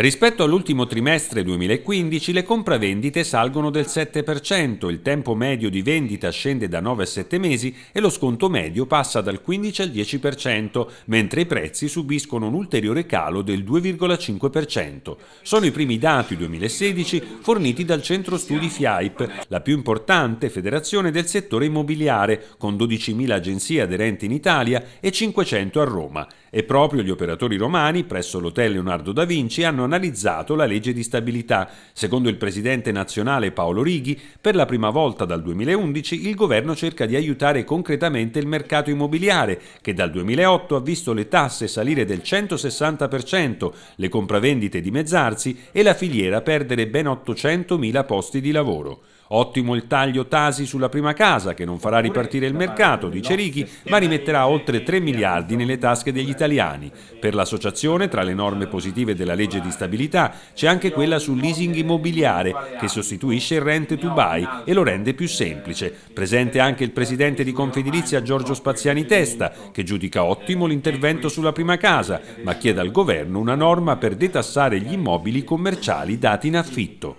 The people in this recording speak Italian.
Rispetto all'ultimo trimestre 2015 le compravendite salgono del 7%, il tempo medio di vendita scende da 9 a 7 mesi e lo sconto medio passa dal 15 al 10%, mentre i prezzi subiscono un ulteriore calo del 2,5%. Sono i primi dati 2016 forniti dal Centro Studi FIAIP, la più importante federazione del settore immobiliare, con 12.000 agenzie aderenti in Italia e 500 a Roma. E proprio gli operatori romani presso l'Hotel Leonardo da Vinci hanno analizzato la legge di stabilità. Secondo il presidente nazionale Paolo Righi, per la prima volta dal 2011 il governo cerca di aiutare concretamente il mercato immobiliare, che dal 2008 ha visto le tasse salire del 160%, le compravendite dimezzarsi e la filiera perdere ben 800.000 posti di lavoro. Ottimo il taglio Tasi sulla prima casa, che non farà ripartire il mercato, dice Righi, ma rimetterà oltre 3 miliardi nelle tasche degli italiani. Per l'associazione, tra le norme positive della legge di stabilità, stabilità, c'è anche quella sul leasing immobiliare che sostituisce il rent to buy e lo rende più semplice. Presente anche il presidente di Confedilizia Giorgio Spaziani Testa che giudica ottimo l'intervento sulla prima casa ma chiede al governo una norma per detassare gli immobili commerciali dati in affitto.